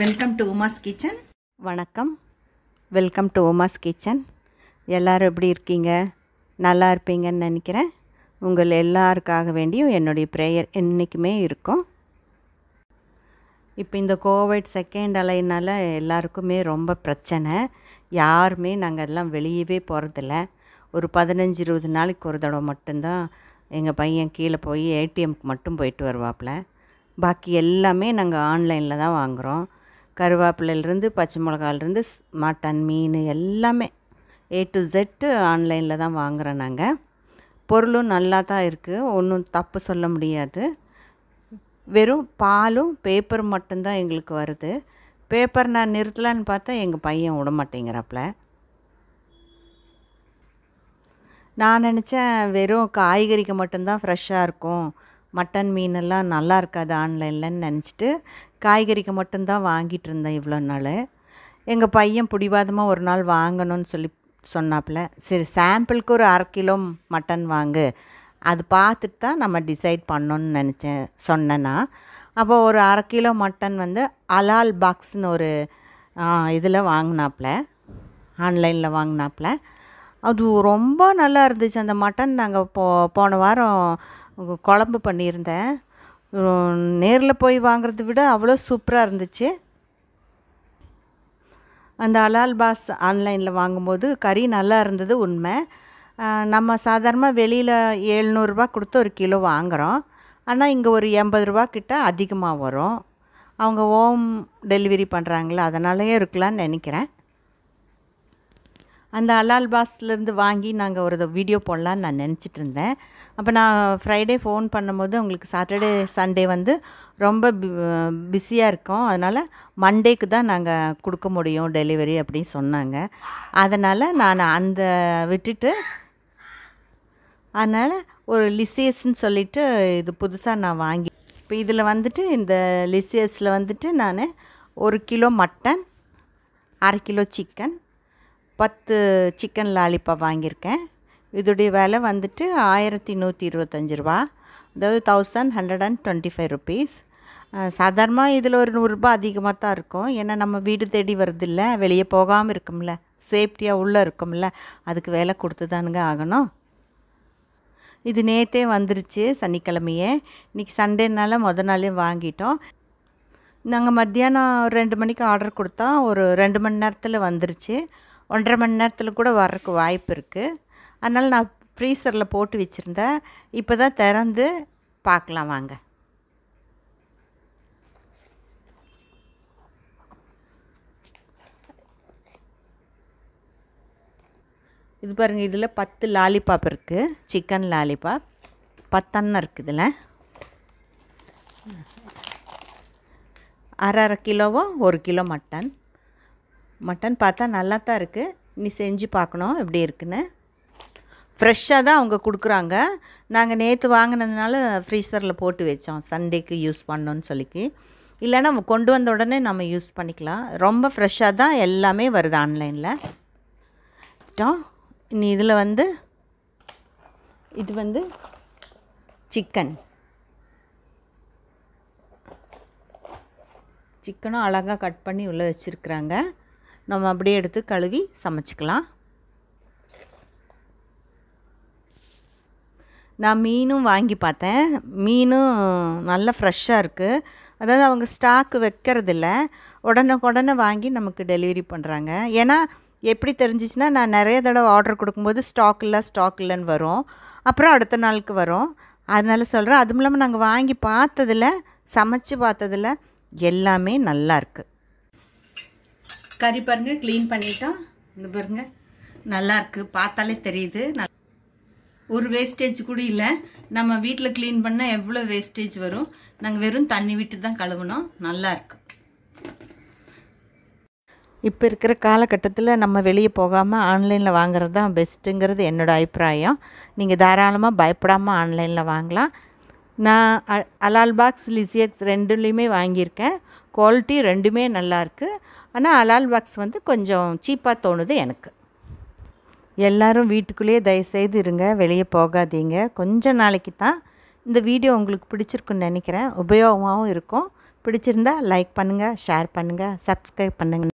welcome to Uma's kitchen வணக்கம் welcome to Uma's kitchen எல்லோரும் எப்படி இருக்கீங்க நல்லா இருப்பீங்கன்னு நினைக்கிறேன் உங்கள் எல்லாருக்காக வேண்டியும் என்னுடைய ப்ரேயர் என்றைக்குமே இருக்கும் இப்போ இந்த கோவிட் செகண்ட் அலைனால் எல்லாருக்குமே ரொம்ப பிரச்சனை யாருமே நாங்கள் எல்லாம் வெளியவே போகிறதில்ல ஒரு பதினஞ்சு இருபது நாளைக்கு ஒரு தடவை மட்டும்தான் எங்கள் பையன் கீழே போய் ஏடிஎம்க்கு மட்டும் போயிட்டு வருவாப்பில் பாக்கி எல்லாமே நாங்கள் ஆன்லைனில் தான் வாங்குகிறோம் கருவேப்பிலையிலேருந்து பச்சை மிளகாலேருந்து மட்டன் மீன் எல்லாமே ஏ டு ஜெட்டு ஆன்லைனில் தான் வாங்குகிறோம் நாங்கள் பொருளும் நல்லா தான் இருக்குது ஒன்றும் தப்பு சொல்ல முடியாது வெறும் பாலும் பேப்பர் மட்டும்தான் எங்களுக்கு வருது பேப்பர் நான் நிறுத்தலான்னு பார்த்தா எங்கள் பையன் விட மாட்டேங்கிறப்பில் நான் நினச்சேன் வெறும் காய்கறிக்கு மட்டும்தான் ஃப்ரெஷ்ஷாக இருக்கும் மட்டன் மீனெல்லாம் நல்லா இருக்காது ஆன்லைன்லன்னு நினச்சிட்டு காய்கறிக்கு மட்டும்தான் வாங்கிட்டு இருந்தேன் இவ்வளோ நாள் எங்கள் பையன் பிடிவாதமாக ஒரு நாள் வாங்கணும்னு சொல்லி சொன்னாப்புல சரி சாம்பிளுக்கு ஒரு அரை கிலோ மட்டன் வாங்கு அது பார்த்துட்டு தான் நம்ம டிசைட் பண்ணோன்னு நினச்சேன் சொன்னேன்னா அப்போ ஒரு அரை கிலோ மட்டன் வந்து அலால் பாக்ஸ்னு ஒரு இதில் வாங்கினாப்புல ஆன்லைனில் வாங்கினாப்புல அது ரொம்ப நல்லா இருந்துச்சு அந்த மட்டன் நாங்கள் போ போன வாரம் குழம்பு பண்ணியிருந்தேன் நேரில் போய் வாங்கிறத விட அவ்வளோ சூப்பராக இருந்துச்சு அந்த அலால் பாஸ் ஆன்லைனில் வாங்கும்போது கறி நல்லா இருந்தது உண்மை நம்ம சாதாரணமாக வெளியில் எழுநூறுபா கொடுத்து ஒரு கிலோ வாங்குகிறோம் ஆனால் இங்கே ஒரு எண்பது ரூபா கிட்ட அதிகமாக வரும் அவங்க ஹோம் டெலிவரி பண்ணுறாங்களே அதனாலேயே இருக்கலான்னு நினைக்கிறேன் அந்த அலால் பாஸ்லேருந்து வாங்கி நாங்கள் ஒரு வீடியோ போடலான்னு நான் நினச்சிட்டு இருந்தேன் அப்போ நான் ஃப்ரைடே ஃபோன் பண்ணும்போது உங்களுக்கு சாட்டர்டே சண்டே வந்து ரொம்ப பிஸியாக இருக்கும் அதனால் மண்டேக்கு தான் நாங்கள் கொடுக்க முடியும் டெலிவரி அப்படின்னு சொன்னாங்க அதனால் நான் அந்த விட்டுட்டு அதனால் ஒரு லிசியஸ்ன்னு சொல்லிவிட்டு இது புதுசாக நான் வாங்கி இப்போ இதில் வந்துட்டு இந்த லிசியஸில் வந்துட்டு நான் ஒரு கிலோ மட்டன் அரை கிலோ சிக்கன் பத்து சிக்கன் லாலிபாப் வாங்கியிருக்கேன் இதோடைய விலை வந்துட்டு ஆயிரத்தி நூற்றி இருபத்தஞ்சி ரூபா அதாவது thousand hundred and twenty five rupees சாதாரணமாக இதில் ஒரு நூறுரூபா அதிகமாக தான் இருக்கும் ஏன்னா நம்ம வீடு தேடி வருதில்ல வெளியே போகாமல் இருக்கும்ல சேஃப்டியாக உள்ளே இருக்கும்ல அதுக்கு வேலை கொடுத்து தானுங்க ஆகணும் இது நேற்றே வந்துருச்சு சனிக்கிழமையே இன்றைக்கி சண்டேனால மொதல் நாளே வாங்கிட்டோம் நாங்கள் மத்தியானம் ரெண்டு மணிக்கு ஆர்டர் கொடுத்தா ஒரு ரெண்டு மணி நேரத்தில் வந்துருச்சு ஒன்றரை மணி நேரத்தில் கூட வர்றதுக்கு வாய்ப்பு இருக்குது அதனால் நான் ஃப்ரீசரில் போட்டு வச்சுருந்தேன் இப்போ தான் திறந்து பார்க்கலாம் வாங்க இது பாருங்கள் இதில் பத்து லாலிபாப் இருக்குது சிக்கன் லாலிபாப் பத்தெண்ணம் இருக்குது இதில் அரை அரை கிலோவும் ஒரு கிலோ மட்டன் மட்டன் பார்த்தா நல்லா தான் இருக்குது நீ செஞ்சு பார்க்கணும் எப்படி இருக்குன்னு ஃப்ரெஷ்ஷாக தான் அவங்க கொடுக்குறாங்க நாங்கள் நேற்று வாங்கினதுனால ஃப்ரீசரில் போட்டு வச்சோம் சண்டேக்கு யூஸ் பண்ணோன்னு சொல்லிக்கு இல்லைன்னா கொண்டு வந்த உடனே நம்ம யூஸ் பண்ணிக்கலாம் ரொம்ப ஃப்ரெஷ்ஷாக தான் எல்லாமே வருது ஆன்லைனில் இனி இதில் வந்து இது வந்து சிக்கன் சிக்கனும் அழகாக கட் பண்ணி உள்ளே வச்சுருக்குறாங்க நம்ம அப்படியே எடுத்து கழுவி சமைச்சிக்கலாம் நான் மீனும் வாங்கி பார்த்தேன் மீனும் நல்லா ஃப்ரெஷ்ஷாக இருக்குது அதாவது அவங்க ஸ்டாக் வைக்கிறதில்ல உடனுக்குடனே வாங்கி நமக்கு டெலிவரி பண்ணுறாங்க ஏன்னா எப்படி தெரிஞ்சிச்சுன்னா நான் நிறைய தடவை ஆர்டர் கொடுக்கும்போது ஸ்டாக் இல்லை ஸ்டாக் இல்லைன்னு வரும் அப்புறம் அடுத்த நாளுக்கு வரும் அதனால் சொல்கிறேன் அதுவும் இல்லாமல் நாங்கள் வாங்கி பார்த்ததில் சமைச்சு பார்த்ததில் எல்லாமே நல்லா இருக்குது கறி பாருங்கள் க்ளீன் பண்ணிட்டோம் இந்த பாருங்கள் இருக்கு பார்த்தாலே தெரியுது ஒரு வேஸ்டேஜ் கூட இல்லை நம்ம வீட்டில் க்ளீன் பண்ணால் எவ்வளோ வேஸ்டேஜ் வரும் நாங்கள் வெறும் தண்ணி விட்டு தான் கழுவுனோம் நல்லாயிருக்கு இப்போ இருக்கிற காலகட்டத்தில் நம்ம வெளியே போகாமல் ஆன்லைனில் வாங்குறது தான் பெஸ்ட்டுங்கிறது என்னோடய அபிப்பிராயம் நீங்கள் தாராளமாக பயப்படாமல் ஆன்லைனில் வாங்கலாம் நான் அலால் பாக்ஸ் லிசியக்ஸ் ரெண்டுலேயுமே வாங்கியிருக்கேன் குவாலிட்டி ரெண்டுமே நல்லாயிருக்கு ஆனால் அலால் பாக்ஸ் வந்து கொஞ்சம் சீப்பாக தோணுது எனக்கு எல்லோரும் வீட்டுக்குள்ளேயே தயவுசெய்து இருங்க வெளியே போகாதீங்க கொஞ்ச நாளைக்கு தான் இந்த வீடியோ உங்களுக்கு பிடிச்சிருக்குன்னு நினைக்கிறேன் உபயோகமாகவும் இருக்கும் பிடிச்சிருந்தால் லைக் பண்ணுங்கள் ஷேர் பண்ணுங்கள் சப்ஸ்கிரைப் பண்ணுங்கள்